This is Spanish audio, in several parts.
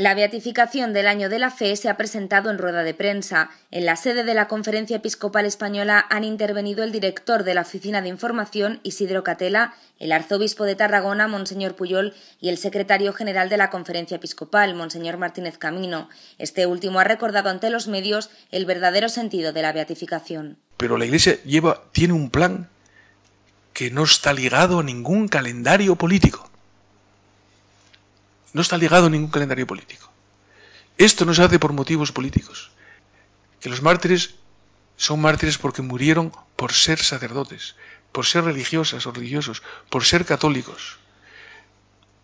La beatificación del año de la fe se ha presentado en rueda de prensa. En la sede de la Conferencia Episcopal Española han intervenido el director de la Oficina de Información, Isidro Catela, el arzobispo de Tarragona, Monseñor Puyol, y el secretario general de la Conferencia Episcopal, Monseñor Martínez Camino. Este último ha recordado ante los medios el verdadero sentido de la beatificación. Pero la Iglesia tiene un plan que no está ligado a ningún calendario político. No está ligado a ningún calendario político. Esto no se hace por motivos políticos. Que los mártires son mártires porque murieron por ser sacerdotes, por ser religiosas o religiosos, por ser católicos.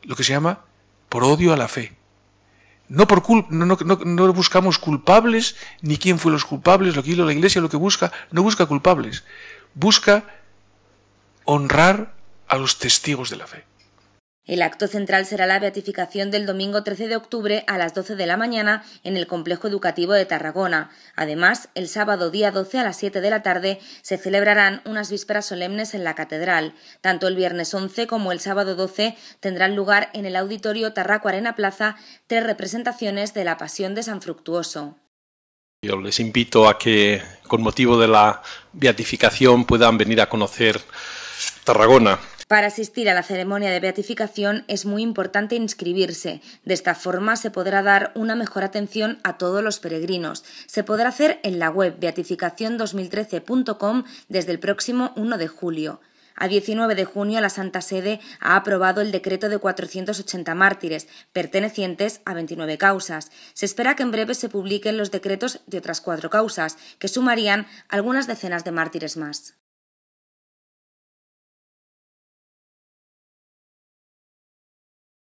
Lo que se llama por odio a la fe. No, por no, no, buscamos culpables, ni quién fue los culpables, lo que hizo la iglesia, lo que busca, no busca culpables, busca honrar a los testigos de la fe. El acto central será la beatificación del domingo 13 de octubre a las 12 de la mañana en el Complejo Educativo de Tarragona. Además, el sábado día 12 a las 7 de la tarde se celebrarán unas vísperas solemnes en la catedral. Tanto el viernes 11 como el sábado 12 tendrán lugar en el auditorio Tarraco Arena Plaza tres representaciones de la Pasión de San Fructuoso. Yo les invito a que, con motivo de la beatificación, puedan venir a conocer Tarragona. Para asistir a la ceremonia de beatificación es muy importante inscribirse. De esta forma se podrá dar una mejor atención a todos los peregrinos. Se podrá hacer en la web beatificacion2013.com desde el próximo 1 de julio. A 19 de junio la Santa Sede ha aprobado el decreto de 480 mártires, pertenecientes a 29 causas. Se espera que en breve se publiquen los decretos de otras cuatro causas, que sumarían algunas decenas de mártires más.